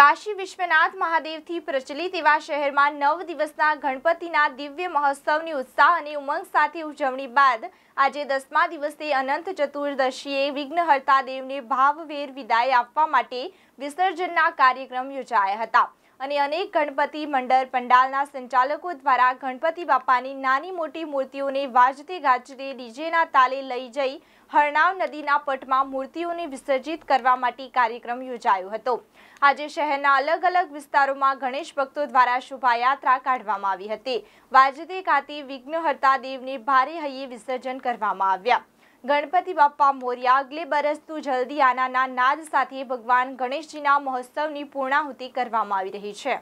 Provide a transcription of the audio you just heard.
કાશી વિશ્વનાથ મહાદેવથી પ્રચલિત એવા શહેરમાં નવ દિવસના ગણપતિના દિવ્ય મહોત્સવની ઉત્સાહ અને ઉમંગ સાથે ઉજવણી બાદ આજે દસમા દિવસે અનંત ચતુર્દશીએ વિઘ્નહર્તા દેવને ભાવવેર વિદાય આપવા માટે વિસર્જનના કાર્યક્રમ યોજાયા હતા અને અનેક ગણપતિ મંડળ પંડાલના સંચાલકો દ્વારા ગણપતિ બાપાની નાની મોટી મૂર્તિઓને વાજતે ગાજતે ડીજેના તાલે લઈ જઈ હરણાવ નદીના પટમાં મૂર્તિઓને વિસર્જિત કરવા માટે કાર્યક્રમ યોજાયો હતો આજે શહેર શહેરના અલગ અલગ વિસ્તારોમાં ગણેશ ભક્તો દ્વારા શોભાયાત્રા કાઢવામાં આવી હતી વાજતે કાતી વિઘ્નહર્તા દેવને ભારે હૈયે વિસર્જન કરવામાં આવ્યા ગણપતિ બાપ્પા મોર્યા અગલે બરસ જલ્દી આનાના નાદ સાથે ભગવાન ગણેશજીના મહોત્સવની પૂર્ણાહુતિ કરવામાં આવી રહી છે